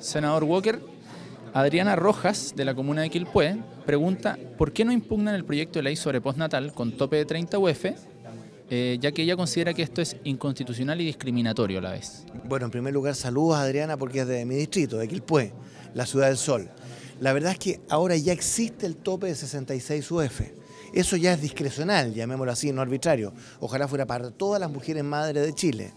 Senador Walker, Adriana Rojas, de la comuna de Quilpué, pregunta por qué no impugnan el proyecto de ley sobre postnatal con tope de 30 UF, eh, ya que ella considera que esto es inconstitucional y discriminatorio a la vez. Bueno, en primer lugar, saludos a Adriana porque es de mi distrito, de Quilpué, la ciudad del sol. La verdad es que ahora ya existe el tope de 66 UF. Eso ya es discrecional, llamémoslo así, no arbitrario. Ojalá fuera para todas las mujeres madres de Chile.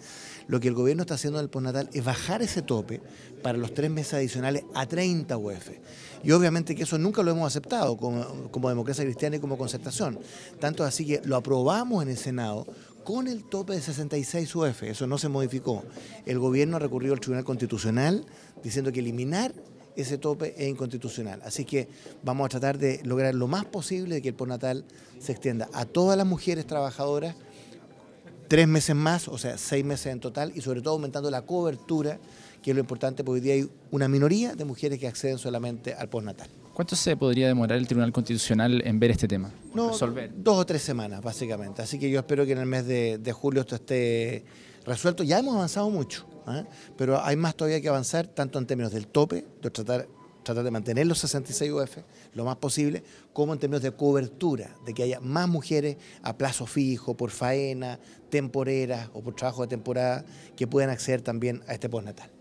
Lo que el gobierno está haciendo en el postnatal es bajar ese tope para los tres meses adicionales a 30 UF. Y obviamente que eso nunca lo hemos aceptado como, como democracia cristiana y como concertación. Tanto así que lo aprobamos en el Senado con el tope de 66 UF, eso no se modificó. El gobierno ha recurrido al Tribunal Constitucional diciendo que eliminar ese tope es inconstitucional. Así que vamos a tratar de lograr lo más posible de que el postnatal se extienda a todas las mujeres trabajadoras tres meses más, o sea, seis meses en total, y sobre todo aumentando la cobertura, que es lo importante porque hoy día hay una minoría de mujeres que acceden solamente al postnatal. ¿Cuánto se podría demorar el Tribunal Constitucional en ver este tema? No, resolver? dos o tres semanas, básicamente. Así que yo espero que en el mes de, julio esto esté resuelto. Ya hemos avanzado mucho, ¿ah? pero hay más todavía que avanzar, tanto en términos del tope, de tratar tratar de mantener los 66 UF lo más posible, como en términos de cobertura, de que haya más mujeres a plazo fijo, por faena, temporeras o por trabajo de temporada, que puedan acceder también a este postnatal.